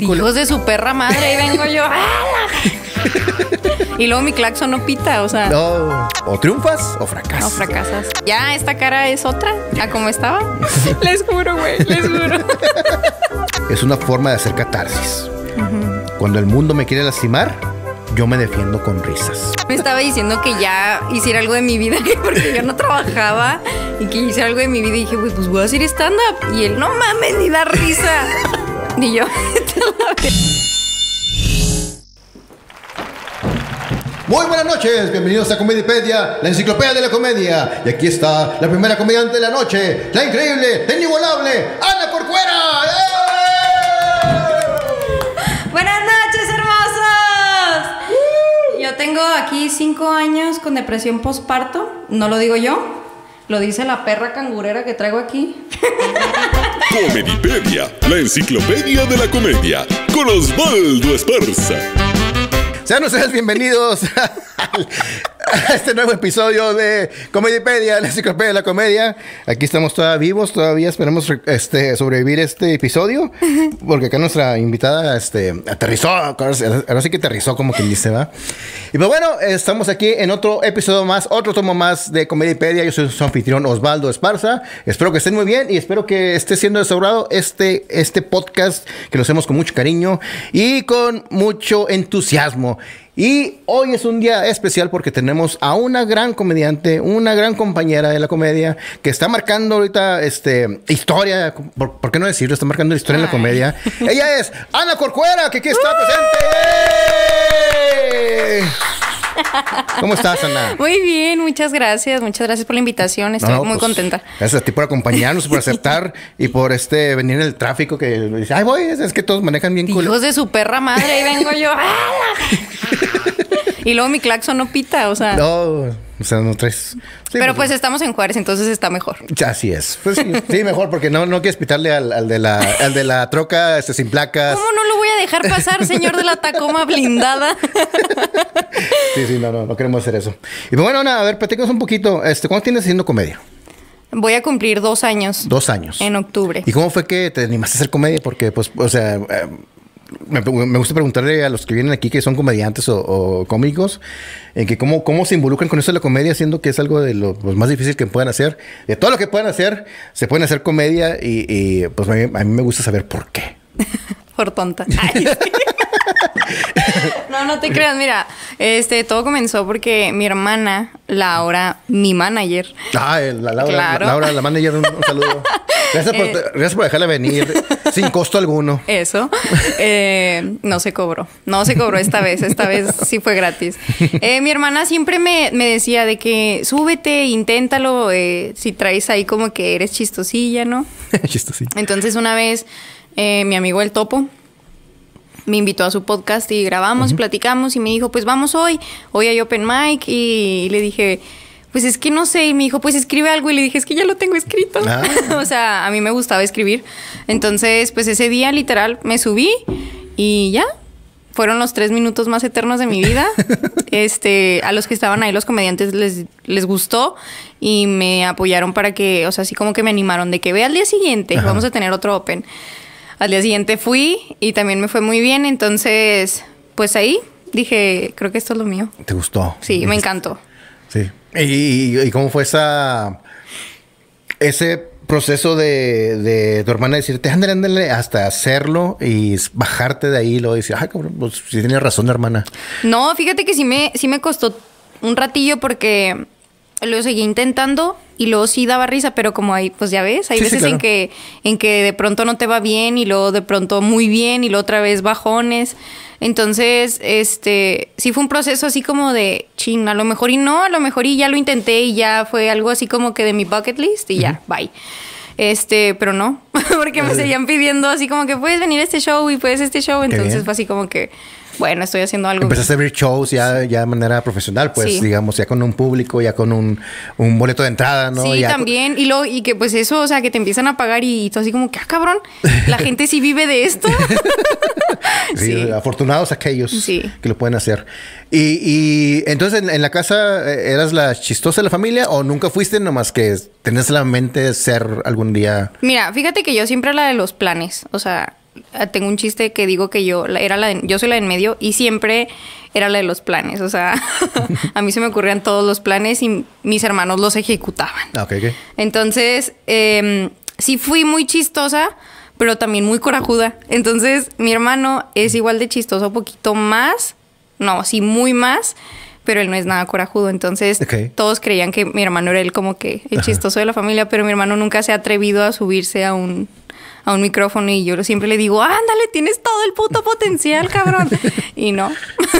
Hijos de su perra madre, y vengo yo. ¡Ah, y luego mi claxon no pita, o sea. No, o triunfas o fracasas. O fracasas. Ya, esta cara es otra, a como estaba. les juro, güey, les juro. es una forma de hacer catarsis. Cuando el mundo me quiere lastimar, yo me defiendo con risas. Me estaba diciendo que ya hiciera algo de mi vida porque ya no trabajaba y que hiciera algo de mi vida y dije, pues voy a hacer stand-up. Y él, no mames, ni da risa yo. Muy buenas noches, bienvenidos a Comedipedia, la enciclopedia de la comedia. Y aquí está la primera comediante de la noche, la increíble, la inigualable, Ana Corcuera. ¡Eh! Buenas noches, hermosos. Yo tengo aquí cinco años con depresión postparto, no lo digo yo, lo dice la perra cangurera que traigo aquí. Comedipedia, la enciclopedia de la comedia, con Osvaldo Esparza. Sean ustedes bienvenidos al este nuevo episodio de Comedipedia, la enciclopedia de la comedia. Aquí estamos todavía vivos, todavía esperamos este, sobrevivir este episodio, porque acá nuestra invitada este, aterrizó, ahora sí que aterrizó como quien dice, ¿va? Y pues bueno, estamos aquí en otro episodio más, otro tomo más de Comedipedia. Yo soy su anfitrión Osvaldo Esparza. Espero que estén muy bien y espero que esté siendo restaurado este, este podcast que lo hacemos con mucho cariño y con mucho entusiasmo. Y hoy es un día especial porque tenemos a una gran comediante, una gran compañera de la comedia que está marcando ahorita este, historia, por, qué no decirlo? Está marcando historia en la comedia. Ella es Ana Corcuera, que aquí está presente. ¿Cómo estás, Ana? Muy bien, muchas gracias. Muchas gracias por la invitación. Estoy muy pues, contenta. Gracias a ti por acompañarnos, por aceptar y por este venir en el tráfico que dice, ay, voy, es que todos manejan bien culo Hijos de su perra madre, y vengo yo. y luego mi claxon no pita, o sea. No. O no tres. Pero pues, pues estamos en Juárez, entonces está mejor. Así es. Pues sí, mejor, porque no, no quieres pitarle al, de la, de la troca este, sin placas. ¿Cómo no lo voy a dejar pasar, señor de la Tacoma blindada? sí, sí, no, no, no queremos hacer eso. Y pues bueno, nada, a ver, platícanos un poquito. Este, ¿Cuánto tienes haciendo comedia? Voy a cumplir dos años. Dos años. En octubre. ¿Y cómo fue que te animaste a hacer comedia? Porque, pues, o sea, em, me, gusta preguntarle a los que vienen aquí que son comediantes o, cómicos, en eh, que cómo, cómo se involucran con eso de la comedia, siendo que es algo de lo pues, más difícil que puedan hacer. De todo lo que puedan hacer, se pueden hacer comedia y, pues a mí, me gusta saber por qué. por tonta no, no te creas, mira, este, todo comenzó porque mi hermana, Laura, mi manager. Ah, la Laura, la, Laura, la manager, un, saludo. Eh, gracias por, dejarla venir sin costo alguno. Eso. Eh, no se cobró. No se cobró esta vez. Esta vez sí fue gratis. Eh, mi hermana siempre me, me, decía de que súbete, inténtalo. si traes ahí como que eres chistosilla, ¿no? chistosilla. Entonces una vez mi amigo El Topo me invitó a su podcast y grabamos y platicamos y me dijo, pues vamos hoy, hoy hay open mic y, le dije, pues es que no sé, y me dijo, pues escribe algo y le dije, es que ya lo tengo escrito. Ah. o sea, a mí me gustaba escribir. Entonces, pues ese día literal me subí y ya. Fueron los tres minutos más eternos de mi vida. este, a los que estaban ahí, los comediantes les, les gustó y me apoyaron para que, o sea, así como que me animaron de que vea al día siguiente, vamos a tener otro open. Al día siguiente fui y también me fue muy bien, entonces pues ahí dije, creo que esto es lo mío. ¿Te gustó? Sí, me encantó. Sí. ¿Y, cómo fue esa ese proceso de, tu hermana decirte, ándale, ándale, hasta hacerlo y bajarte de ahí y luego decir, ah, cabrón, pues sí tenía razón, hermana? No, fíjate que sí me, sí me costó un ratillo porque lo seguí intentando, y luego sí daba risa, pero como hay, pues ya ves, hay veces en que en que de pronto no te va bien y luego de pronto muy bien y luego otra vez bajones. Entonces, este, sí fue un proceso así como de ching, a lo mejor y no, a lo mejor y ya lo intenté y ya fue algo así como que de mi bucket list y ya, bye. Este, pero no, porque me seguían pidiendo así como que puedes venir a este show y puedes este show, entonces fue así como que bueno, estoy haciendo algo. Empezaste a abrir shows ya, ya de manera profesional, pues, digamos, ya con un público, ya con un, boleto de entrada, ¿no? Sí, también. Y, lo, y que pues eso, o sea, que te empiezan a pagar y, tú así como que, ah, cabrón, la gente sí vive de esto. sí, afortunados aquellos que lo pueden hacer. Y, y entonces, ¿en, la casa eh, eras la chistosa de la familia o nunca fuiste nomás que tenías la mente de ser algún día? Mira, fíjate que yo siempre la de los planes, o sea Ah, tengo un chiste que digo que yo era la de, yo soy la en medio y siempre era la de los planes, o sea, a mí se me ocurrían todos los planes y mis hermanos los ejecutaban. Ah, Entonces, em, sí fui muy chistosa, pero también muy corajuda. Entonces, mi hermano es igual de chistoso, poquito más, no, sí, muy más, pero él no es nada corajudo. Entonces, todos creían que mi hermano era él como que el chistoso de la familia, pero mi hermano nunca se ha atrevido a subirse a un a un micrófono y yo siempre le digo, ándale, tienes todo el puto potencial, cabrón. y no.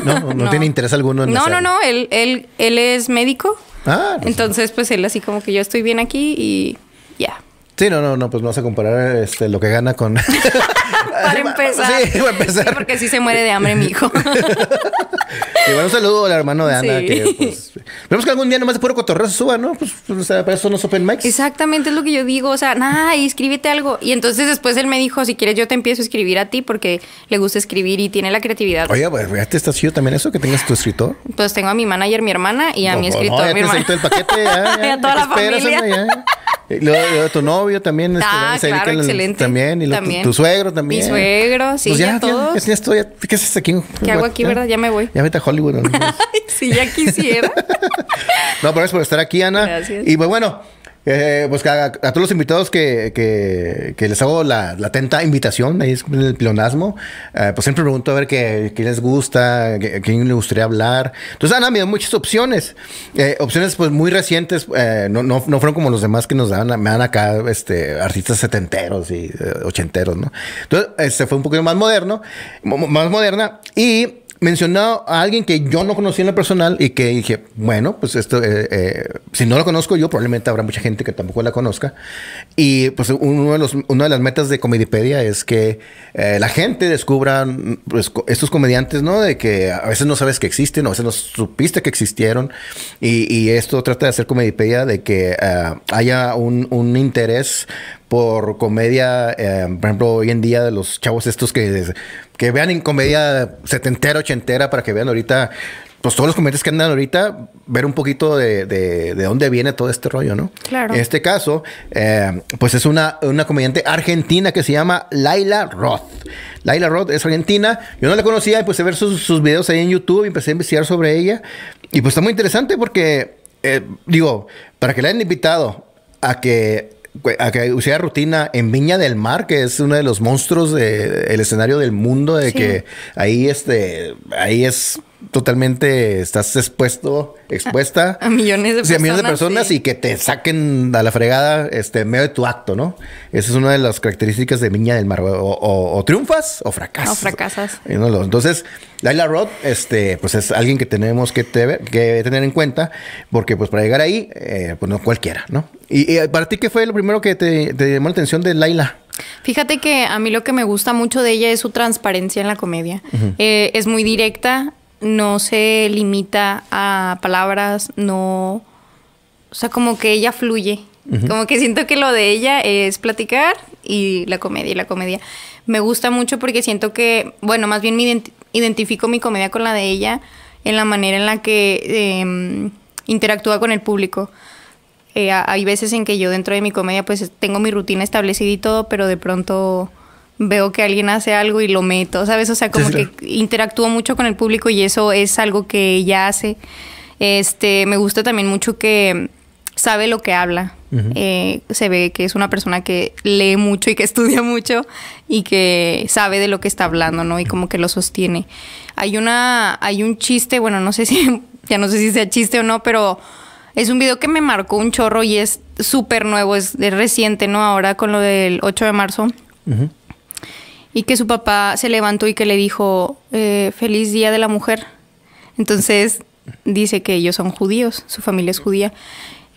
No, no, tiene interés alguno en No, no, no, él, él, es médico. Ah, Entonces, pues él así como que yo estoy bien aquí y ya. Sí, no, no, no, pues no vas a comparar este, lo que gana con... para empezar. Sí, para empezar. porque sí se muere de hambre mi hijo. Y bueno, un saludo al hermano de Ana. Que, pues, vemos que algún día nomás de puro cotorreo se suba, ¿no? Pues, pues para eso no es open mics. Exactamente, es lo que yo digo. O sea, nada, escríbete algo. Y entonces después él me dijo, si quieres yo te empiezo a escribir a ti porque le gusta escribir y tiene la creatividad. Oye, pues fíjate, ¿estás yo también eso que tengas tu escritor? Pues tengo a mi manager, mi hermana y a mi pues, escritor, no, ya te el paquete, ya, ya, y a toda la familia. Eh, Lo, a tu novio también. Ah, excelente. También. Y Tu, suegro también. Mi suegro, pues sí, pues ya, todos. Ya, estoy, ¿Qué haces aquí? ¿Qué hago aquí, verdad? Ya me voy. Ya vete a Hollywood. si ya quisiera. no, gracias por estar aquí, Ana. Gracias. Y pues bueno. Eh, pues a, todos los invitados que, les hago la, la atenta invitación, ahí es el pilonasmo, eh, pues siempre pregunto a ver qué, les gusta, qué, quién les gustaría hablar. Entonces me dio muchas opciones, eh, opciones pues muy recientes, no, no, fueron como los demás que nos dan, me dan acá este, artistas setenteros y ochenteros, ¿no? Entonces este fue un poquito más moderno, más moderna y mencionado a alguien que yo no conocía en lo personal y que dije, bueno, pues esto, eh, eh, si no lo conozco yo, probablemente habrá mucha gente que tampoco la conozca. Y pues uno de los, una de las metas de Comedipedia es que eh, la gente descubra pues, estos comediantes, ¿no? De que a veces no sabes que existen, a veces no supiste que existieron. Y, esto trata de hacer Comedipedia de que haya un, un interés por comedia, eh, por ejemplo, hoy en día de los chavos estos que, que vean en comedia setentera, ochentera, para que vean ahorita, pues todos los comediantes que andan ahorita, ver un poquito de, de, dónde viene todo este rollo, ¿no? Claro. En este caso, eh, pues es una, una comediante argentina que se llama Laila Roth. Laila Roth es argentina. Yo no la conocía y puse a ver sus, sus videos ahí en YouTube y empecé a investigar sobre ella. Y pues está muy interesante porque, eh, digo, para que la hayan invitado a que a que rutina en Viña del Mar, que es uno de los monstruos del el escenario del mundo, de que ahí, este, ahí es totalmente estás expuesto, expuesta a, millones de personas. y que te saquen a la fregada este, en medio de tu acto, ¿no? Esa es una de las características de Viña del Mar. O, triunfas o fracasas. O fracasas. Entonces, Laila Roth, este, pues es alguien que tenemos que, tener en cuenta porque pues para llegar ahí, eh, pues no cualquiera, ¿no? Y, eh, para ti, ¿qué fue lo primero que te, llamó la atención de Laila? Fíjate que a mí lo que me gusta mucho de ella es su transparencia en la comedia. Eh, es muy directa, no se limita a palabras, no... O sea, como que ella fluye. Como que siento que lo de ella es platicar y la comedia, y la comedia. Me gusta mucho porque siento que, bueno, más bien me identifico mi comedia con la de ella en la manera en la que em, interactúa con el público. Eh, hay veces en que yo dentro de mi comedia pues tengo mi rutina establecida y todo, pero de pronto veo que alguien hace algo y lo meto, ¿sabes? O sea, como que interactúo mucho con el público y eso es algo que ella hace. Este, me gusta también mucho que sabe lo que habla. Eh, se ve que es una persona que lee mucho y que estudia mucho y que sabe de lo que está hablando, ¿no? Y como que lo sostiene. Hay una, hay un chiste, bueno, no sé si, ya no sé si sea chiste o no, pero es un video que me marcó un chorro y es súper nuevo, es, reciente, ¿no? Ahora con lo del 8 de marzo y que su papá se levantó y que le dijo, eh, feliz día de la mujer. Entonces dice que ellos son judíos, su familia es judía.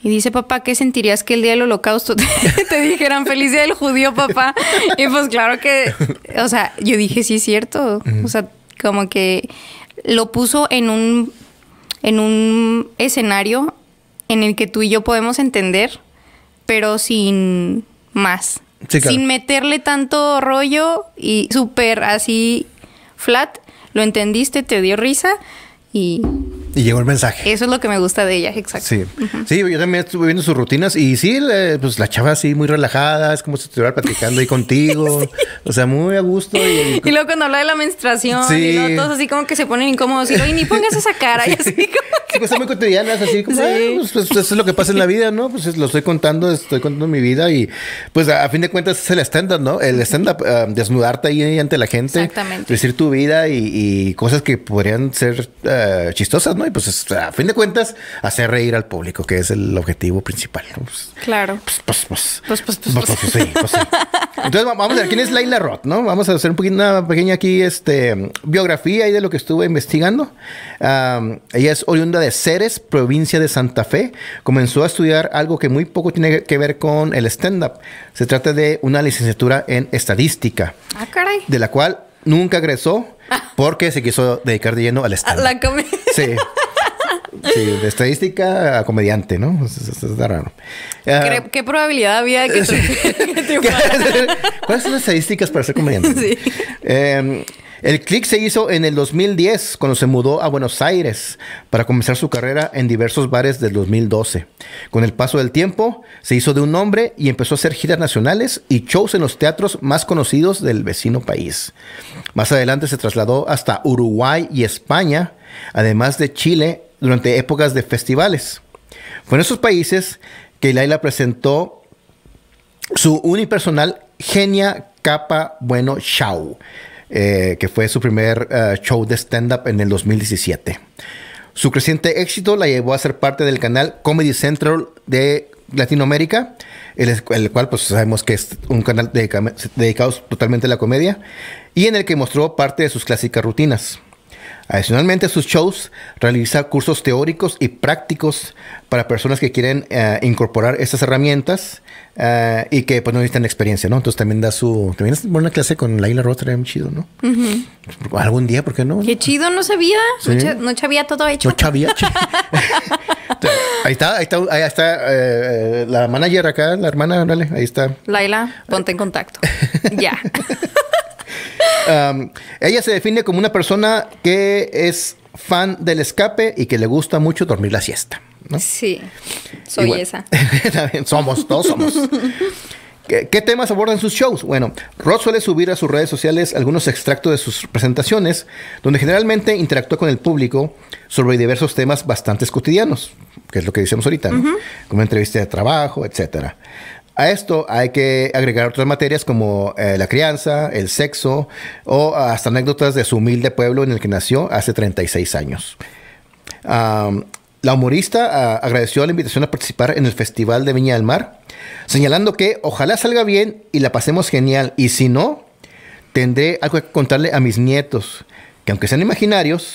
Y dice, papá, ¿qué sentirías que el día del holocausto te, dijeran feliz día del judío, papá? Y pues claro que, o sea, yo dije, sí es cierto. O sea, como que lo puso en un, en un escenario en el que tú y yo podemos entender, pero sin más. Sin meterle tanto rollo y súper así flat. Lo entendiste, te dio risa y y llegó el mensaje. Eso es lo que me gusta de ella, exacto. Sí, sí yo también estuve viendo sus rutinas y sí, pues la chava así muy relajada, es como si estuviera platicando ahí contigo, o sea, muy a gusto. Y, y, luego cuando habla de la menstruación, y todos así como que se ponen incómodos y, ni pongas esa cara, y así como que... Pues son muy cotidianas, así como, pues, eso pues, pues, es lo que pasa en la vida, ¿no? Pues lo estoy contando, estoy contando mi vida y pues a, fin de cuentas es el stand-up, ¿no? El stand-up, ah, desnudarte ahí ante la gente, decir tu vida y, cosas que podrían ser ah, chistosas, ¿no? Y pues a fin de cuentas, hacer reír al público, que es el objetivo principal. claro. Pues, pues, pues. Pues, pues, pues, pues, pues Entonces vamos a ver quién es Laila Roth, ¿no? Vamos a hacer un una pequeña aquí este, biografía ahí de lo que estuve investigando. ella es oriunda de Ceres, provincia de Santa Fe. Comenzó a estudiar algo que muy poco tiene que ver con el stand-up. Se trata de una licenciatura en estadística. Ah, caray. De la cual nunca egresó porque se quiso dedicar de lleno al stand. A la Sí. Sí, de estadística a comediante, ¿no? es raro. Ah, ¿Qué, probabilidad había de que, ¿Cuáles son las estadísticas para ser comediante? Em, el click se hizo en el 2010, cuando se mudó a Buenos Aires para comenzar su carrera en diversos bares del 2012. Con el paso del tiempo, se hizo de un nombre y empezó a hacer giras nacionales y shows en los teatros más conocidos del vecino país. Más adelante se trasladó hasta Uruguay y España, además de Chile durante épocas de festivales. Fue en esos países que Laila presentó su unipersonal Genia Capa Bueno Show, eh, que fue su primer eh, show de stand-up en el 2017. Su creciente éxito la llevó a ser parte del canal Comedy Central de Latinoamérica, el, cual pues sabemos que es un canal dedicado totalmente a la comedia, y en el que mostró parte de sus clásicas rutinas. Adicionalmente, sus shows realiza cursos teóricos y prácticos para personas que quieren eh, incorporar estas herramientas eh, y que pues no necesitan experiencia, ¿no? Entonces también da su... También una clase con Laila Roth, muy chido, ¿no? Algún día, ¿por qué no? Qué chido, no sabía. No, todo hecho. No sabía. ahí está, ahí está, ahí está eh, la manager acá, la hermana, dale, ahí está. Laila, ponte en contacto. ya. ella se define como una persona que es fan del escape y que le gusta mucho dormir la siesta. Sí, soy esa. somos, todos somos. ¿Qué, temas abordan sus shows? Bueno, Rod suele subir a sus redes sociales algunos extractos de sus presentaciones, donde generalmente interactúa con el público sobre diversos temas bastante cotidianos, que es lo que decimos ahorita, como entrevista de trabajo, etcétera. A esto hay que agregar otras materias como eh, la crianza, el sexo o hasta anécdotas de su humilde pueblo en el que nació hace 36 años. la humorista ah, agradeció la invitación a participar en el Festival de Viña del Mar, señalando que ojalá salga bien y la pasemos genial, y si no, tendré algo que contarle a mis nietos, que aunque sean imaginarios,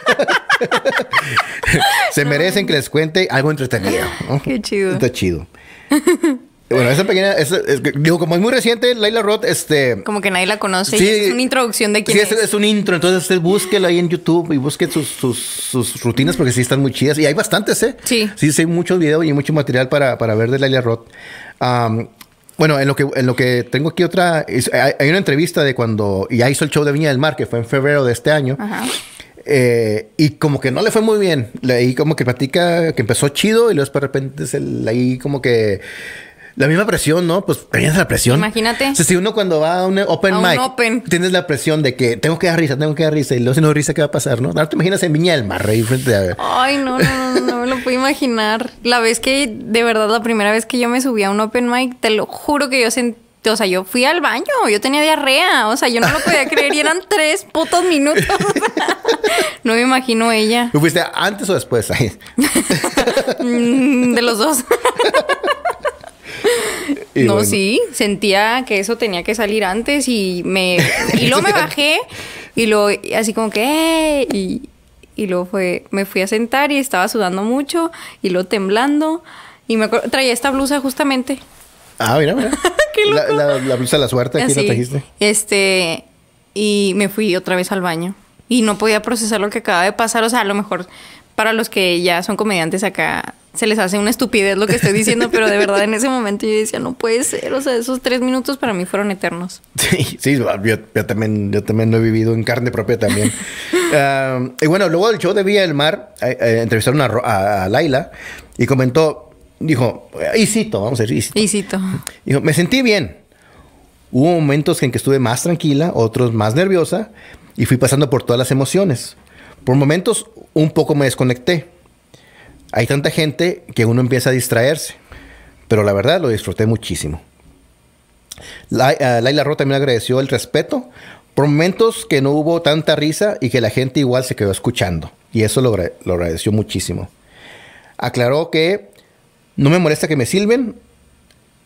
se merecen que les cuente algo entretenido. Qué chido. Está chido. Bueno, esa pequeña, digo, como es muy reciente, Laila Roth, este... Como que nadie la conoce es una introducción de quién sí, es. es, un intro, entonces usted búsquela ahí en YouTube y busque sus, rutinas porque sí están muy chidas y hay bastantes, ¿eh? Sí. Sí, sí, hay muchos videos y mucho material para, ver de Laila Roth. bueno, en lo que en lo que tengo aquí otra hay, hay, una entrevista de cuando ya hizo el show de Viña del Mar que fue en febrero de este año. Ajá. Eh, y como que no le fue muy bien. leí como que platica que empezó chido y luego de repente se, ahí como que... La misma presión, ¿no? Pues tenías la presión. Imagínate. si uno cuando va a un open mic, tienes la presión de que tengo que dar risa, tengo que dar risa. Y luego si no risa, ¿qué va a pasar, no? Ahora te imaginas en Viña del Mar, ahí frente a... ver Ay, no, no, no, no me lo puedo imaginar. La vez que, de verdad, la primera vez que yo me subí a un open mic, te lo juro que yo sentí o sea, yo fui al baño, yo tenía diarrea, o sea, yo no lo podía creer y eran tres putos minutos. no me imagino ella. ¿Tú fuiste antes o después? Mm, de los dos. no, sí, sentía que eso tenía que salir antes y me y luego me bajé y lo así como que eh", y, y luego fue me fui a sentar y estaba sudando mucho y luego temblando y me traía esta blusa justamente. Ah, mira, mira. La, la, la blusa de la suerte, aquí Así, trajiste. Este, y me fui otra vez al baño. Y no podía procesar lo que acaba de pasar. O sea, a lo mejor para los que ya son comediantes acá se les hace una estupidez lo que estoy diciendo, pero de verdad en ese momento yo decía, no puede ser, o sea, esos tres minutos para mí fueron eternos. Sí, sí, yo, también, yo también lo he vivido en carne propia también. Ah, y bueno, luego del show de Vía del Mar, eh, eh, entrevistaron a Laila y comentó, dijo, hicito vamos a decir, y Dijo, me sentí bien. Hubo momentos en que estuve más tranquila, otros más nerviosa, y fui pasando por todas las emociones. Por momentos un poco me desconecté. Hay tanta gente que uno empieza a distraerse, pero la verdad lo disfruté muchísimo. Eh, Laila Ro también agradeció el respeto por momentos que no hubo tanta risa y que la gente igual se quedó escuchando. Y eso lo, lo agradeció muchísimo. Aclaró que no me molesta que me silben.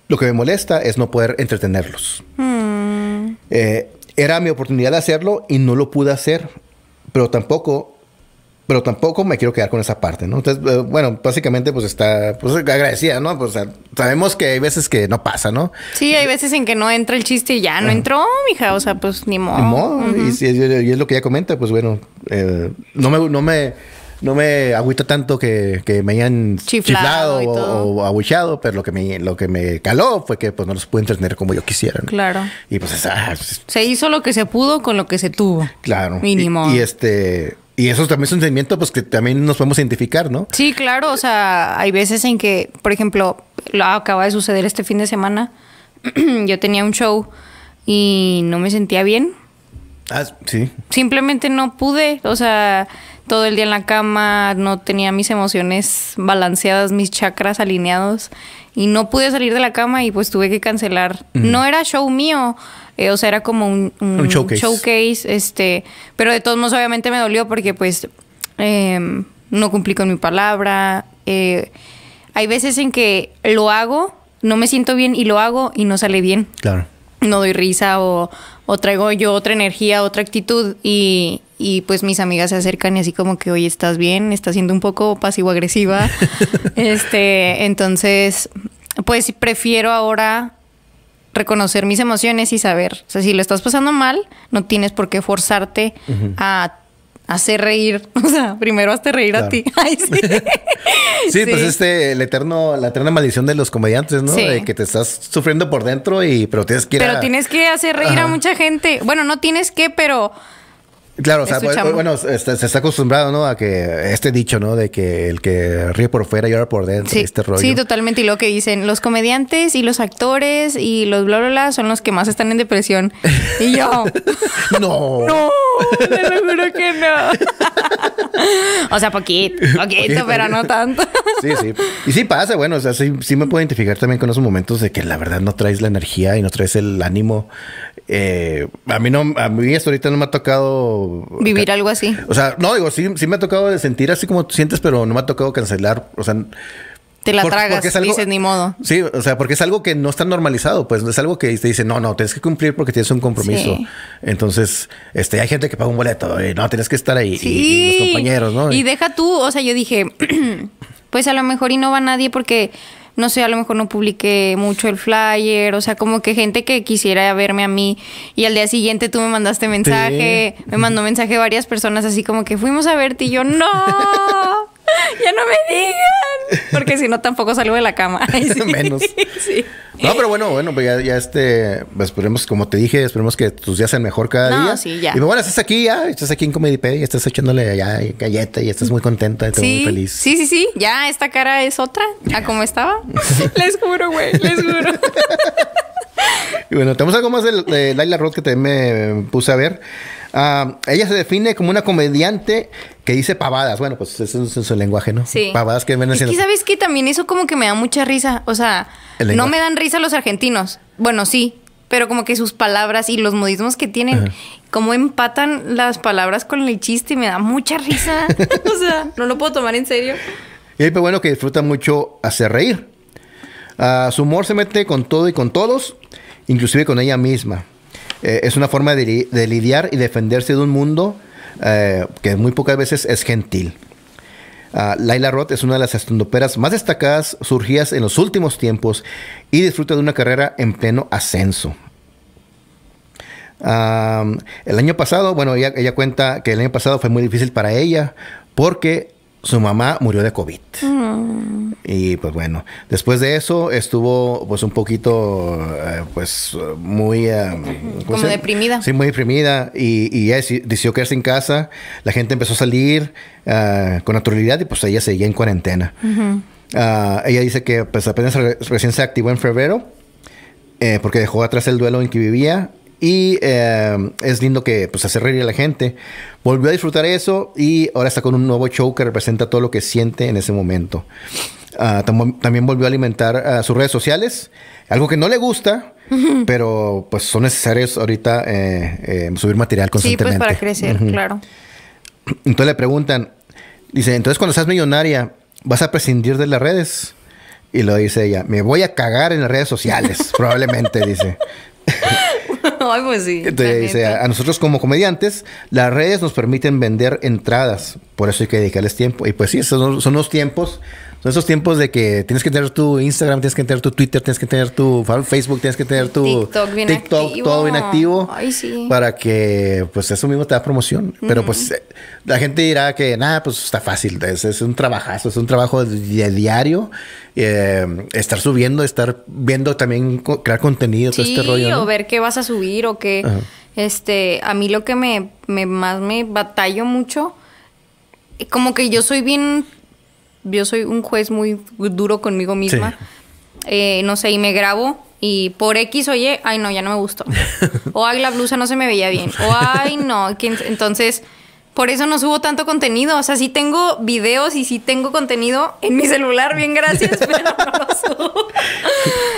Lo que me molesta es no poder entretenerlos. Hmm. Eh, era mi oportunidad de hacerlo y no lo pude hacer. Pero tampoco pero tampoco me quiero quedar con esa parte, ¿no? Entonces, eh, bueno, básicamente pues está pues, agradecida, ¿no? Pues sabemos que hay veces que no pasa, ¿no? Sí, hay veces en que no entra el chiste y ya no entró, mija, o sea, pues ni modo. Ni modo, y, es lo que ella comenta, pues bueno, eh, no, me, no, me, no me agüito tanto que, me hayan chiflado, o, o pero lo que, me, lo que me caló fue que pues, no los pude entretener como yo quisiera. Claro. Y pues, ah, se hizo lo que se pudo con lo que se tuvo. Claro. Mínimo. Y, y este. Y eso también es un sentimiento pues que también nos podemos identificar, ¿no? Sí, claro, o sea, hay veces en que, por ejemplo, lo acaba de suceder este fin de semana, yo tenía un show y no me sentía bien, Ah, Simplemente no pude, o sea, todo el día en la cama, no tenía mis emociones balanceadas, mis chakras alineados y no pude salir de la cama y pues tuve que cancelar. No era show mío, eh, o sea, era como un, showcase. este, pero de todos modos obviamente me dolió porque pues em, no cumplí con mi palabra. Eh, hay veces en que lo hago, no me siento bien y lo hago y no sale bien. Claro. No doy risa o o traigo yo otra energía, otra actitud y, y pues mis amigas se acercan y así como que, oye, ¿estás bien? ¿Estás siendo un poco pasivo-agresiva? este, entonces, pues prefiero ahora reconocer mis emociones y saber, o sea, si lo estás pasando mal, no tienes por qué forzarte a hacer reír. O sea, primero hazte reír a ti. sí. pues este, el eterno, la eterna maldición de los comediantes, ¿no? De que te estás sufriendo por dentro y, pero tienes que ir Pero tienes que hacer reír a mucha gente. Bueno, no tienes que, pero Claro, o sea, pues, bueno, se está acostumbrado, ¿no? A que este dicho, ¿no? De que el que ríe por fuera llora por dentro, sí, este rollo. Sí, totalmente. Y lo que dicen, los comediantes y los actores y los bla, bla, bla son los que más están en depresión. Y yo. no. No, te que no. o sea, poquito, poquito, pero no tanto. sí, sí. Y sí pasa, bueno, o sea, sí, sí me puedo identificar también con esos momentos de que la verdad no traes la energía y no traes el ánimo eh, a mí no, a mí hasta ahorita no me ha tocado vivir algo así. O sea, no digo, sí, sí me ha tocado sentir así como tú sientes, pero no me ha tocado cancelar. O sea, te la tragas, porque dices ni modo. Sí, o sea, porque es algo que no está normalizado, pues es algo que te dice, no, no, tienes que cumplir porque tienes un compromiso. Entonces, este, hay gente que paga un boleto, eh, no, tienes que estar ahí, y, y, los compañeros, ¿no? Y deja tú, o sea, yo dije, pues a lo mejor y no va nadie porque no sé, a lo mejor no publiqué mucho el flyer, o sea, como que gente que quisiera verme a mí y al día siguiente tú me mandaste mensaje, me mandó mensaje varias personas así como que fuimos a verte y yo no. ya no me digan. Porque si no, tampoco salgo de la cama. Menos. No, pero bueno, bueno, pues ya, este, esperemos, como te dije, esperemos que tus días sean mejor cada día. Sí, ya. Y bueno, estás aquí ya, estás aquí en Ped y estás echándole galleta y estás muy contenta, estás muy feliz. Sí, sí, sí, ya esta cara es otra a como estaba. les juro, güey, les juro. y bueno, tenemos algo más de Laila Roth que también me puse a ver. Ah, ella se define como una comediante que dice pavadas. Bueno, pues ese es su, lenguaje, ¿no? Sí. Pavadas que ven haciendo. Es sabes que también eso como que me da mucha risa. O sea, no me dan risa los argentinos. Bueno, sí, pero como que sus palabras y los modismos que tienen, Como empatan las palabras con el chiste, y me da mucha risa. o sea, no lo puedo tomar en serio. Y es bueno que disfruta mucho hacer reír. Ah, su humor se mete con todo y con todos, inclusive con ella misma. Eh, es una forma de, lidiar y defenderse de un mundo eh, que muy pocas veces es gentil. Ah, Laila Roth es una de las estandoperas más destacadas surgidas en los últimos tiempos y disfruta de una carrera en pleno ascenso. Ah, el año pasado, bueno, ella, cuenta que el año pasado fue muy difícil para ella porque su mamá murió de COVID. Mm. Y pues bueno, después de eso estuvo pues un poquito eh, pues muy... Eh, Como deprimida. Sí, muy deprimida. Y, y ella decidió quedarse en casa. La gente empezó a salir ah, con naturalidad y pues ella seguía en cuarentena. Ah, ella dice que pues apenas recién se activó en febrero eh, porque dejó atrás el duelo en que vivía y em, es lindo que pues hace reír a la gente. Volvió a disfrutar eso y ahora está con un nuevo show que representa todo lo que siente en ese momento. Ah, también volvió a alimentar sus redes sociales, algo que no le gusta, pero pues son necesarios ahorita eh, eh, subir material constantemente. Sí, pues para crecer, claro. Entonces le preguntan, dice, entonces cuando seas millonaria, ¿vas a prescindir de las redes? Y lo dice ella, me voy a cagar en las redes sociales, probablemente, dice. algo así. a, nosotros como comediantes, las redes nos permiten vender entradas, por eso hay que dedicarles tiempo. Y pues sí, esos son los tiempos son esos tiempos de que tienes que tener tu Instagram, tienes que tener tu Twitter, tienes que tener tu Facebook, tienes que tener tu TikTok, todo bien activo. Ay, sí. Para que, pues, eso mismo te da promoción. Pero, pues, eh, la gente dirá que, nada, pues, está fácil. Es, un trabajazo, es un trabajo de diario. Eh, estar subiendo, estar viendo también, crear contenido, todo este rollo. o ver qué vas a subir o qué. Este, a mí lo que más me batallo mucho como que yo soy bien yo soy un juez muy duro conmigo misma. Eh, no sé, y me grabo y por X oye, ay no, ya no me gustó. o ay, la blusa no se me veía bien. O ay no, entonces por eso no subo tanto contenido. O sea, sí tengo videos y sí tengo contenido en mi celular, bien gracias, pero no subo.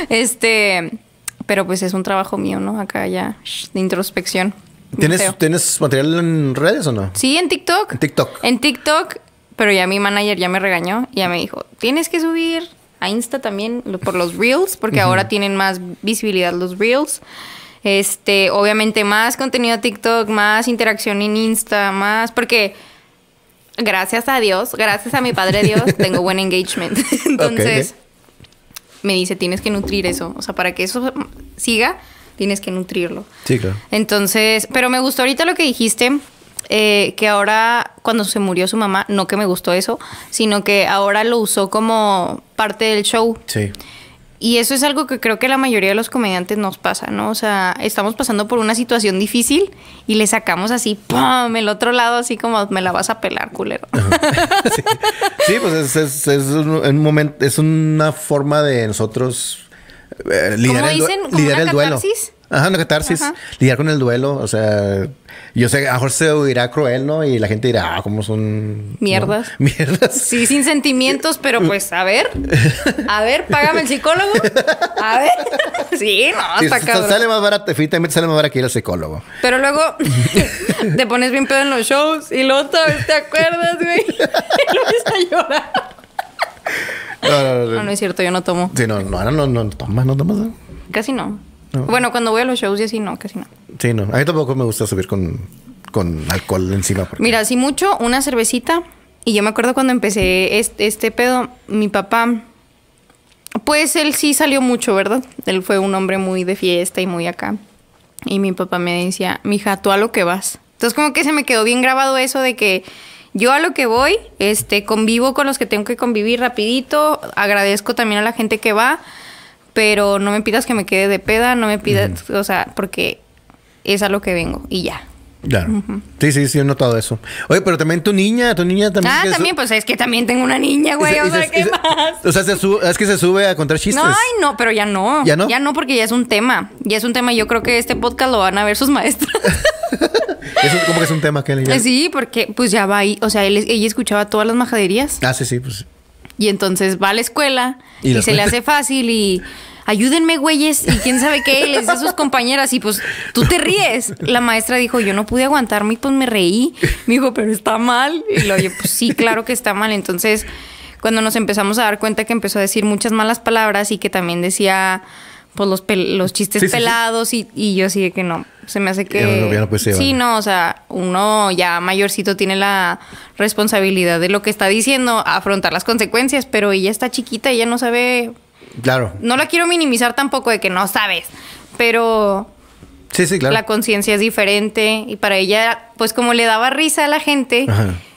este, pero pues es un trabajo mío, ¿no? Acá ya, de introspección. ¿Tienes, ¿Tienes material en redes o no? Sí, en TikTok. En TikTok. En TikTok pero ya mi manager ya me regañó ya me dijo, tienes que subir a Insta también por los reels, porque ahora tienen más visibilidad los reels. Este, obviamente más contenido TikTok, más interacción en Insta, más, porque gracias a Dios, gracias a mi padre Dios, tengo buen engagement. Entonces, me dice, tienes que nutrir eso. O sea, para que eso siga, tienes que nutrirlo. Sí, claro. Entonces, pero me gustó ahorita lo que dijiste eh, que ahora cuando se murió su mamá, no que me gustó eso, sino que ahora lo usó como parte del show. Sí. Y eso es algo que creo que la mayoría de los comediantes nos pasa, ¿no? O sea, estamos pasando por una situación difícil y le sacamos así, ¡pum! el otro lado, así como me la vas a pelar, culero. sí. pues es, un, momento, es una forma de nosotros eh, ¿Cómo dicen? el duelo. Ajá, una catarsis. Lidiar con el duelo, o sea, yo sé, que a Jorge mejor se cruel, ¿no? Y la gente dirá, ah, ¿cómo son. Mierdas. Mierdas. Sí, sin sentimientos, pero pues, a ver. A ver, págame el psicólogo. A ver. Sí, no, hasta acá. Sale más barato, definitivamente sale más barato que ir al psicólogo. Pero luego te pones bien pedo en los shows y luego te acuerdas, güey. Y luego está llorando. No no, no, no, ah, no. es cierto, yo no tomo. Sí, no, no, no, no, no tomas, no tomas. Casi no. Bueno, cuando voy a los shows y así, no, casi no. Sí, no. A mí tampoco me gusta subir con, alcohol encima. Mira, así mucho, una cervecita. Y yo me acuerdo cuando empecé este, pedo, mi papá, pues él sí salió mucho, ¿verdad? Él fue un hombre muy de fiesta y muy acá. Y mi papá me decía, mija, tú a lo que vas. Entonces como que se me quedó bien grabado eso de que yo a lo que voy, este, convivo con los que tengo que convivir rapidito, agradezco también a la gente que va, pero no me pidas que me quede de peda, no me pidas, o sea, porque es a lo que vengo y ya. Claro. Sí, sí, sí, he notado eso. Oye, pero también tu niña, tu niña también. Ah, también, pues es que también tengo una niña, güey. o sea, ¿qué más? O sea, es que se sube a contar chistes. ay, no, pero ya no. Ya no. Ya no, porque ya es un tema. Ya es un tema. Yo creo que este podcast lo van a ver sus maestras. Eso como que es un tema que él eh, Sí, porque pues ya va ahí. O sea, ella escuchaba todas las majaderías. Ah, sí, sí, pues. Y entonces va a la escuela y, se le hace fácil y ayúdenme, güeyes, y quién sabe qué, les a sus compañeras, y pues tú te ríes. La maestra dijo, yo no pude aguantarme y pues me reí. Me dijo, pero está mal. Y lo oye pues sí, claro que está mal. Entonces, cuando nos empezamos a dar cuenta que empezó a decir muchas malas palabras y que también decía pues los, los chistes pelados Y, yo así que no, se me hace que... no, sí, no, o sea, uno ya mayorcito tiene la responsabilidad de lo que está diciendo, afrontar las consecuencias, pero ella está chiquita, ella no sabe Claro. No la quiero minimizar tampoco de que no sabes, pero sí, sí, claro. la conciencia es diferente y para ella, pues como le daba risa a la gente,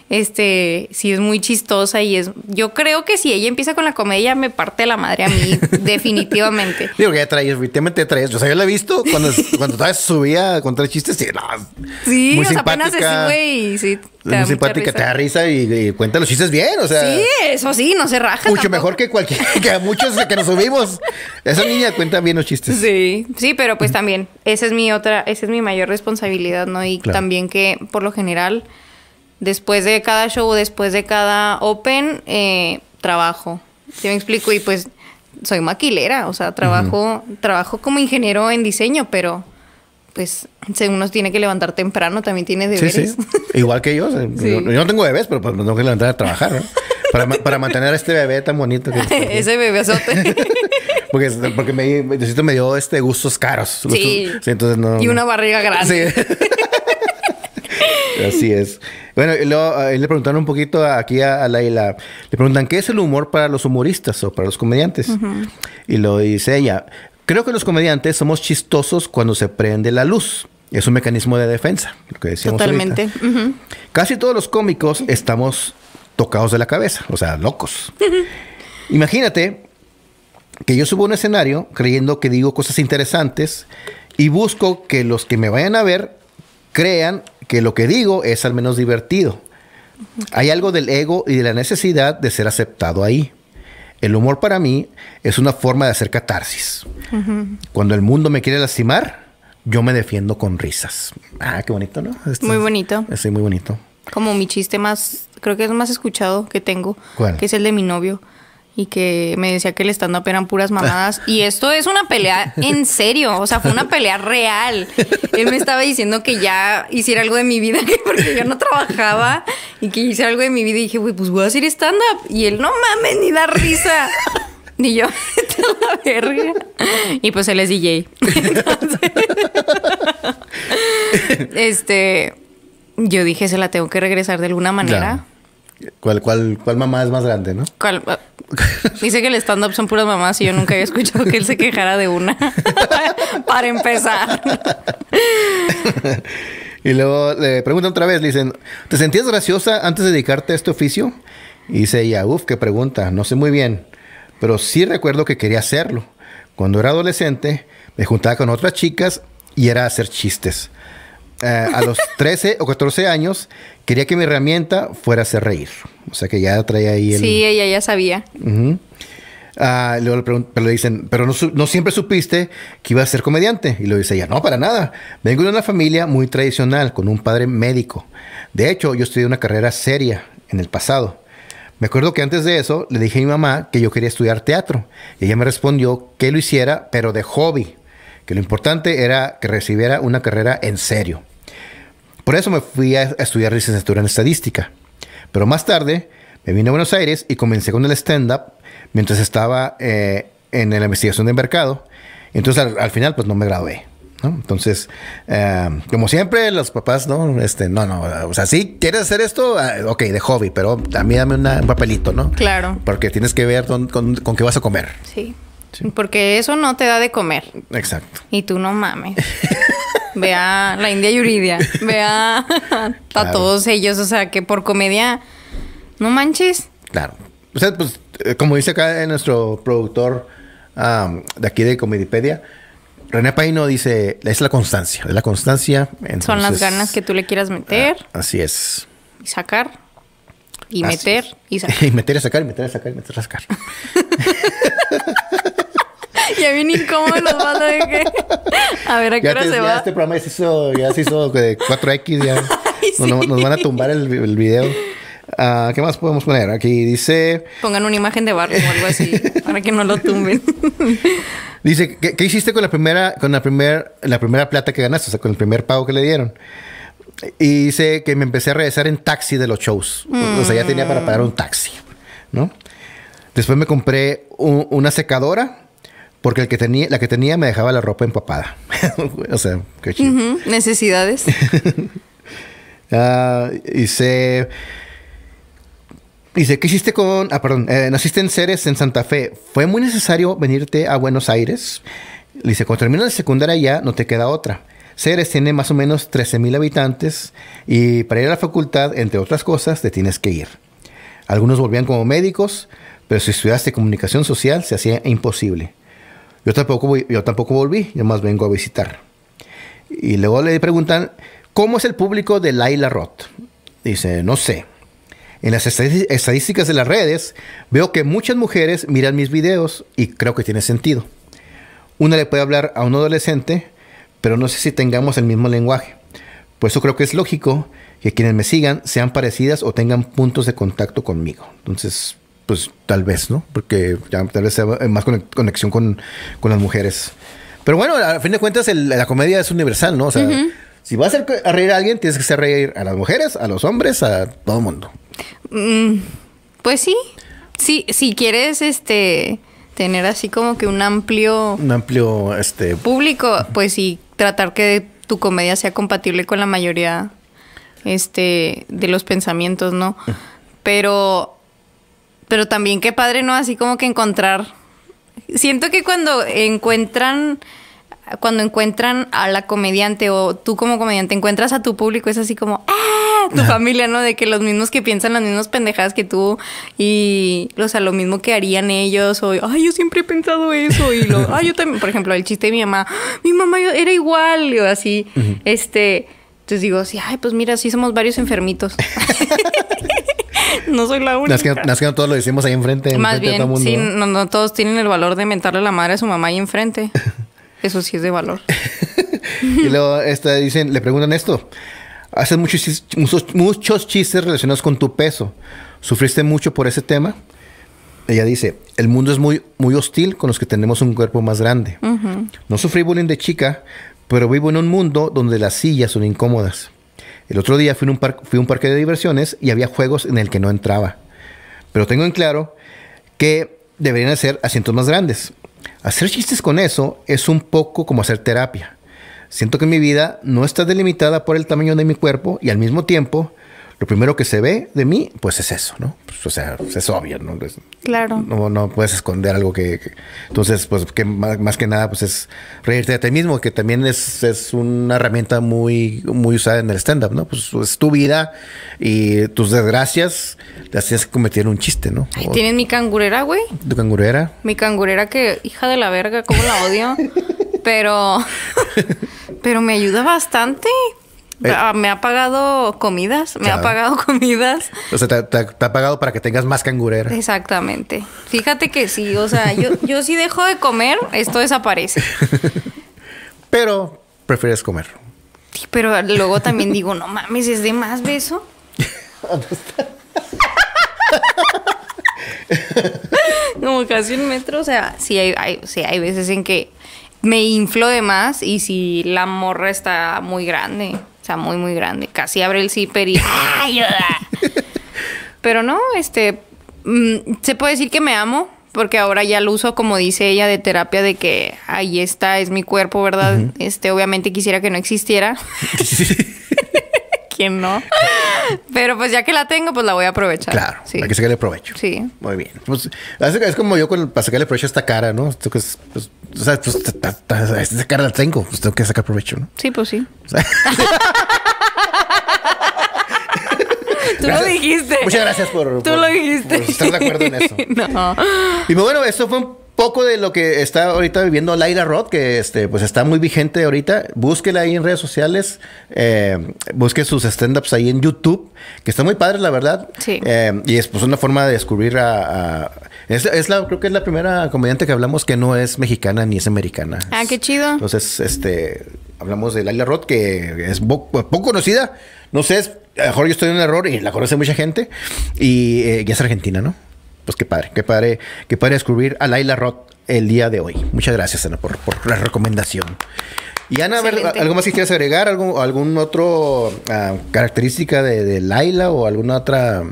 este, sí es muy chistosa y es, yo creo que si ella empieza con la comedia me parte la madre a mí, definitivamente. Digo que ya traes, efectivamente traes, o sea, yo la he visto cuando, cuando todavía subía con tres chistes, sí, sí muy simpática. sea, apenas es, güey, sí. Te muy simpática, te da risa y, cuenta los chistes bien, o sea. Sí, eso sí, no se raja. Mucho mejor que cualquier, que a muchos que nos subimos. Esa niña cuenta bien los chistes. Sí, sí, pero pues también, esa es mi otra, esa es mi mayor responsabilidad, ¿no? Y también que por lo general después de cada show, después de cada open, eh, trabajo. ¿Sí me explico? Y pues soy maquilera, o sea, trabajo, trabajo como ingeniero en diseño, pero pues según nos tiene que levantar temprano, también tiene deberes. Sí, sí. Igual que yo. yo. no tengo bebés, pero pues tengo que levantar a trabajar, ¿no? Para, para mantener a este bebé tan bonito. Que Ese bebezote. porque, porque me, dio este gustos caros. entonces no. Y una barriga grande. Sí. Así es. Bueno, eh, le preguntaron un poquito aquí a, a Laila, le preguntan, ¿qué es el humor para los humoristas o para los comediantes? Y lo dice ella, creo que los comediantes somos chistosos cuando se prende la luz. Es un mecanismo de defensa, lo que Totalmente. Casi todos los cómicos estamos tocados de la cabeza, o sea, locos. Imagínate que yo subo a un escenario creyendo que digo cosas interesantes y busco que los que me vayan a ver crean que lo que digo es al menos divertido. Hay algo del ego y de la necesidad de ser aceptado ahí. El humor para mí es una forma de hacer catarsis. Cuando el mundo me quiere lastimar, yo me defiendo con risas. Ah, qué bonito, ¿no? muy bonito. Sí, muy bonito. Como mi chiste más, creo que es más escuchado que tengo, que es el de mi novio y que me decía que el stand-up eran puras mamadas. Y esto es una pelea en serio, o sea, fue una pelea real. Él me estaba diciendo que ya hiciera algo de mi vida porque yo no trabajaba y que hiciera algo de mi vida. Y dije, güey, pues voy a hacer stand-up. Y él, no mames, ni da risa. Y yo, la verga. Y pues él es DJ. este, yo dije, se la tengo que regresar de alguna manera. ¿Cuál, cuál, mamá es más grande, no? Dice que el stand-up son puras mamás y yo nunca había escuchado que él se quejara de una. Para empezar. y luego le preguntan otra vez, le dicen, ¿te sentías graciosa antes de dedicarte a este oficio? Y dice ella, uff, qué pregunta, no sé muy bien, pero sí recuerdo que quería hacerlo. Cuando era adolescente, me juntaba con otras chicas y era hacer chistes. Eh, a los 13 o 14 años, quería que mi herramienta fuera hacer reír. O sea que ya traía ahí el... Sí, ella ya sabía. Ah, luego le, pero le dicen, pero no, no, siempre supiste que iba a ser comediante. Y lo dice ella, no, para nada. Vengo de una familia muy tradicional, con un padre médico. De hecho, yo estudié una carrera seria en el pasado. Me acuerdo que antes de eso le dije a mi mamá que yo quería estudiar teatro. Y ella me respondió que lo hiciera, pero de hobby. Que lo importante era que recibiera una carrera en serio. Por eso me fui a estudiar licenciatura en estadística. Pero más tarde me vine a Buenos Aires y comencé con el stand-up mientras estaba eh, en la investigación de mercado. Entonces al, final pues no me gradué. ¿no? Entonces, eh, como siempre, los papás, ¿no? Este, no, no, o sea, si quieres hacer esto, ah, ok, de hobby, pero también dame un papelito, ¿no? Claro. Porque tienes que ver con, con, qué vas a comer. Sí. sí. Porque eso no te da de comer. Exacto. Y tú no mames. vea la India Yuridia, vea a todos ellos, o sea, que por comedia, no manches. Claro. O sea, pues, eh, como dice acá eh, nuestro productor de aquí de Comedipedia, René Paino dice, es la constancia, es la constancia. Son las ganas que tú le quieras meter. Ah, así es. Y sacar. Y meter y sacar. y meter y sacar, y meter y sacar, y meter y sacar ya vine incómodo los vatos de que. A ver, ¿a qué hora se ya va? Este programa ya se hizo, ya se hizo de 4X, ya. nos, van a tumbar el, video. Ah, ¿Qué más podemos poner? Aquí dice. Pongan una imagen de barro o algo así para que no lo tumben. dice, ¿qué, hiciste con la primera, con la primer, la primera plata que ganaste? O sea, con el primer pago que le dieron. Y dice que me empecé a regresar en taxi de los shows. O sea, ya tenía para pagar un taxi, ¿no? Después me compré una secadora porque el que tenía, la que tenía me dejaba la ropa empapada. o sea, qué chido. Necesidades. uh, ah, hice. Dice, ¿qué hiciste con...? Ah, perdón. Eh, naciste en Ceres, en Santa Fe. ¿Fue muy necesario venirte a Buenos Aires? Dice, cuando terminas de secundaria ya no te queda otra. Ceres tiene más o menos 13.000 habitantes y para ir a la facultad, entre otras cosas, te tienes que ir. Algunos volvían como médicos, pero si estudiaste comunicación social se hacía imposible. Yo tampoco, yo tampoco volví, yo más vengo a visitar. Y luego le preguntan, ¿cómo es el público de Laila Roth? Dice, no sé. En las estadísticas de las redes veo que muchas mujeres miran mis videos y creo que tiene sentido. Una le puede hablar a un adolescente, pero no sé si tengamos el mismo lenguaje. Por pues eso creo que es lógico que quienes me sigan sean parecidas o tengan puntos de contacto conmigo. Entonces, pues tal vez, ¿no? Porque ya tal vez sea más conexión con, las mujeres. Pero bueno, a fin de cuentas, la comedia es universal, ¿no? O sea, si vas a, hacer reír a alguien, tienes que hacer reír a las mujeres, a los hombres, a todo el mundo. Mm, pues sí. Sí, si quieres, este tener así como que un amplio un amplio este público, pues sí, tratar que tu comedia sea compatible con la mayoría este de los pensamientos, ¿no? Mm. Pero pero también qué padre, ¿no? Así como que encontrar. Siento que cuando encuentran. Cuando encuentran a la comediante o tú como comediante encuentras a tu público, es así como, ¡ah! Tu familia, ¿no? De que los mismos que piensan las mismas pendejadas que tú y, o sea, lo mismo que harían ellos o, ¡ay, yo siempre he pensado eso! Y lo, ¡ay, yo también! Por ejemplo, el chiste de mi mamá, ¡mi mamá era igual! o así, este. Entonces digo, sí, ay, pues mira, sí somos varios enfermitos. no soy la única. que, que, todos lo decimos ahí enfrente. Más bien, no, todos tienen el valor de mentarle la madre a su mamá ahí enfrente. Eso sí es de valor. y luego este, dicen, le preguntan esto. Haces muchos, chistes relacionados con tu peso. ¿Sufriste mucho por ese tema? Ella dice, el mundo es muy, muy hostil con los que tenemos un cuerpo más grande. No sufrí bullying de chica, pero vivo en un mundo donde las sillas son incómodas. El otro día fui a un, parque de diversiones y había juegos en el que no entraba. Pero tengo en claro que deberían hacer asientos más grandes. Hacer chistes con eso es un poco como hacer terapia. Siento que mi vida no está delimitada por el tamaño de mi cuerpo y al mismo tiempo lo primero que se ve de mí, pues es eso, ¿no? Pues, o sea, es obvio, ¿no? claro. No, puedes esconder algo que, entonces, pues que más, que nada, pues es reírte de ti mismo, que también es, una herramienta muy, muy usada en el stand-up, ¿no? Pues es tu vida y tus desgracias te hacías cometer un chiste, ¿no? Ay, ¿Tienen mi cangurera, güey? ¿Tu cangurera? Mi cangurera que, hija de la verga, ¿cómo la odio? pero pero me ayuda bastante eh, ah, me ha pagado comidas, me ha pagado comidas. O sea, te, ha pagado para que tengas más cangurera. Exactamente. Fíjate que sí, o sea, yo, yo si dejo de comer, esto desaparece. pero prefieres comer. pero luego también digo, no mames, ¿es de más beso? Como casi un metro, o sea, sí hay, hay veces en que me infló de más y si la morra está muy grande muy, muy grande. Casi abre el zipper y... ¡Ayuda! Pero no, este... Mm, se puede decir que me amo, porque ahora ya lo uso como dice ella de terapia de que ahí está es mi cuerpo, ¿verdad? Este obviamente quisiera que no existiera. quién no. Pero pues ya que la tengo, pues la voy a aprovechar. Claro. Sí. Hay que sacarle provecho. Sí. Muy bien. Pues, es como yo con, para sacarle provecho a esta cara, ¿no? Pues, o sea, pues esta cara la tengo, pues tengo que sacar provecho, ¿no? Sí, pues sí. Tú lo dijiste. Muchas gracias por, Tú lo dijiste. Por estar de acuerdo en eso. no. Y bueno, eso fue un poco de lo que está ahorita viviendo Laila Roth, que este, pues está muy vigente ahorita. Búsquela ahí en redes sociales, eh, busque sus stand-ups ahí en YouTube, que está muy padre, la verdad. Sí. Eh, y es pues una forma de descubrir a. es, la, creo que es la primera comediante que hablamos que no es mexicana ni es americana. Ah, qué chido. Entonces, este, hablamos de Laila Roth, que es poco conocida. No sé, a lo mejor yo estoy en un error y la conoce mucha gente. Y eh, ya es argentina, ¿no? pues qué padre, qué padre, qué padre descubrir a Laila Roth el día de hoy. Muchas gracias, Ana, por, la recomendación. Y Ana, ver, ¿algo más que quieras agregar? ¿Algún, algún otro ah, característica de, de, Laila o alguna otra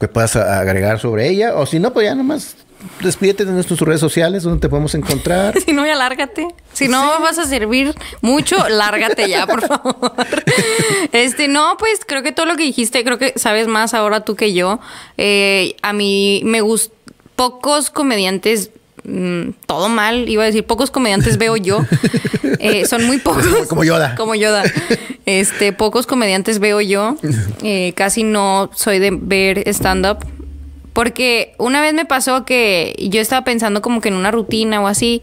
que puedas agregar sobre ella? O si no, pues ya nomás despídete de nuestras redes sociales, donde te podemos encontrar. si no, ya lárgate. Si no vas a servir mucho, lárgate ya, por favor. Este, no, pues creo que todo lo que dijiste, creo que sabes más ahora tú que yo. Eh, a mí me gusta Pocos comediantes mm, todo mal, iba a decir, pocos comediantes veo yo. Eh, son muy pocos. Como Yoda. Como Yoda. Este, pocos comediantes veo yo. Eh, casi no soy de ver stand-up. Porque una vez me pasó que yo estaba pensando como que en una rutina o así,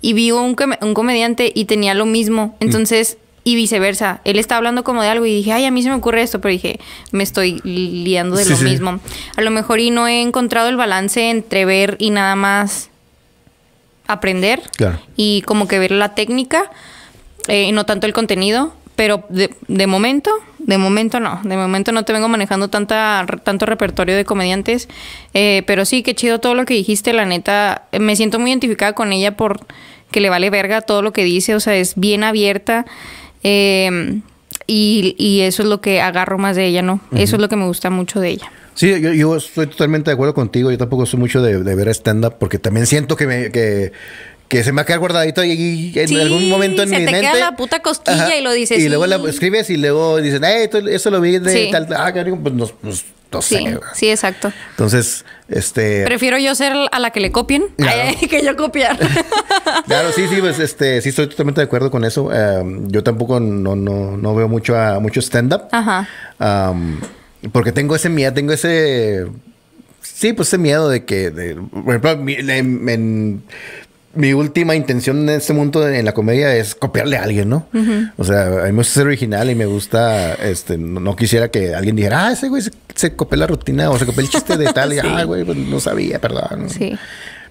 y vi un, comediante y tenía lo mismo. Mm. Entonces, y viceversa. Él estaba hablando como de algo y dije, ay, a mí se me ocurre esto, pero dije, me estoy liando de lo mismo. A lo mejor y no he encontrado el balance entre ver y nada más aprender. Y como que ver la técnica, eh, y no tanto el contenido, pero de momento de momento no, de momento no te vengo manejando tanta, tanto repertorio de comediantes, eh, pero sí, qué chido todo lo que dijiste, la neta, me siento muy identificada con ella por que le vale verga todo lo que dice, o sea, es bien abierta. Em, y, y, eso es lo que agarro más de ella, ¿no? Eso es lo que me gusta mucho de ella. Sí, yo, estoy totalmente de acuerdo contigo. Yo tampoco soy mucho de, de ver stand-up porque también siento que, me, que, que se me va a guardadito y, en algún momento en se te Queda la puta cosquilla y lo dices. Y luego la mm". escribes y luego dices, eh, esto, lo vi de tal. Ah, pues no, pues, no sí, sé. Sí, exacto. Entonces, este. Prefiero yo ser a la que le copien que yo copiar. claro, sí, sí, pues este, sí, estoy totalmente de acuerdo con eso. Em, yo tampoco no, no, veo mucho stand-up. Ajá. porque tengo ese miedo, tengo ese. Sí, pues ese miedo de que, por ejemplo, en mi última intención en este mundo en la comedia es copiarle a alguien, ¿no? O sea, a mí me gusta ser original y me gusta, este, no, quisiera que alguien dijera, ah, ese güey se, copió la rutina o se copió el chiste de tal y, ah, güey, pues, no sabía, perdón. Sí.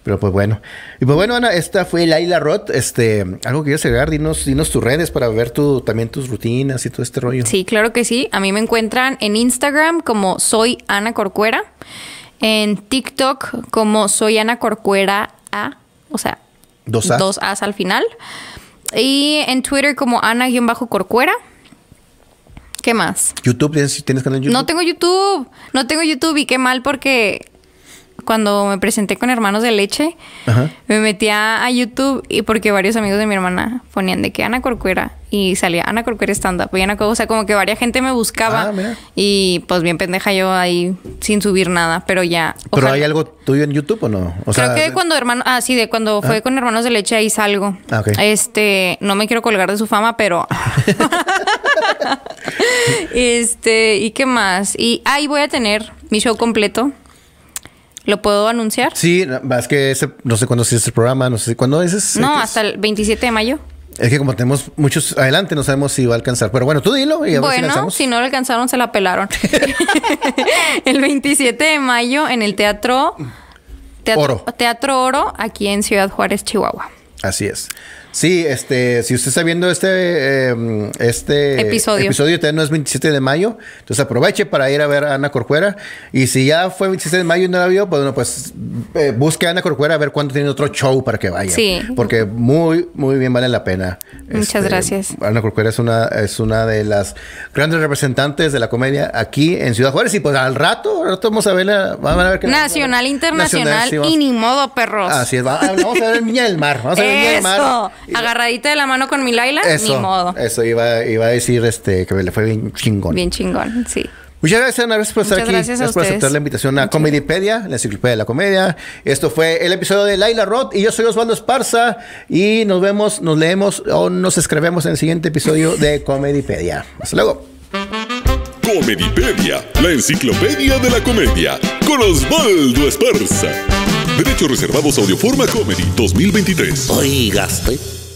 Pero pues bueno. Y pues bueno, Ana, esta fue Laila Roth. Este, algo que quieras agregar, dinos, dinos tus redes para ver tu, también tus rutinas y todo este rollo. Sí, claro que sí. A mí me encuentran en Instagram como soy Ana Corcuera, en TikTok como soy Ana Corcuera A, o sea, Dos, As al final. Y en Twitter como Ana-Corcuera. ¿Qué más? YouTube, ¿tienes, ¿tienes canal en YouTube? No tengo YouTube, no tengo YouTube y qué mal porque cuando me presenté con Hermanos de Leche, me metía a YouTube y porque varios amigos de mi hermana ponían de que Ana Corcuera y salía Ana Corcuera stand-up. o sea, como que varias gente me buscaba. Ah, y pues bien pendeja yo ahí sin subir nada, pero ya. ¿Pero hay algo tuyo en YouTube o no? Creo que cuando hermano, ah, de cuando ah. fue con Hermanos de Leche ahí salgo. Ah, este, no me quiero colgar de su fama, pero. este, ¿y qué más? Y ahí voy a tener mi show completo. ¿Lo puedo anunciar? Sí, es que no sé cuándo es este programa, no sé cuándo es. No, hasta el 27 de mayo. Es que como tenemos muchos adelante, no sabemos si va a alcanzar. Pero bueno, tú dilo. Y a bueno, si, no lo alcanzaron, se la pelaron. el 27 de mayo en el Teatro, teatro Oro. Teatro Oro, aquí en Ciudad Juárez, Chihuahua. Así es. Sí, este, si usted está viendo este, em, este episodio, episodio no es 27 de mayo, entonces aproveche para ir a ver a Ana Corcuera. Y si ya fue 27 de mayo y no la vio, pues, bueno, pues eh, busque a Ana Corcuera a ver cuándo tiene otro show para que vaya. Sí. Porque muy, muy bien vale la pena. Muchas este, gracias. Ana Corcuera es una, es una de las grandes representantes de la comedia aquí en Ciudad Juárez. Y pues al rato, al rato vamos a verla. Vamos a ver qué Nacional, internacional y ni modo, perros. Así es, ah, vamos a ver el Niña del Mar eso, Agarradita de la mano con mi Laila, ni modo. Eso iba, a decir este, que le fue bien chingón. Bien chingón, sí. Muchas gracias, Ana, por estar aquí. Gracias, por aceptar la invitación a Comedipedia, la enciclopedia de la comedia. Esto fue el episodio de Laila Roth y yo soy Osvaldo Esparza y nos vemos, nos leemos o nos escribemos en el siguiente episodio de Comedipedia Hasta luego. Comedipedia, la enciclopedia de la comedia, con Osvaldo Esparza. Derechos reservados Audioforma Comedy 2023. Oigaste.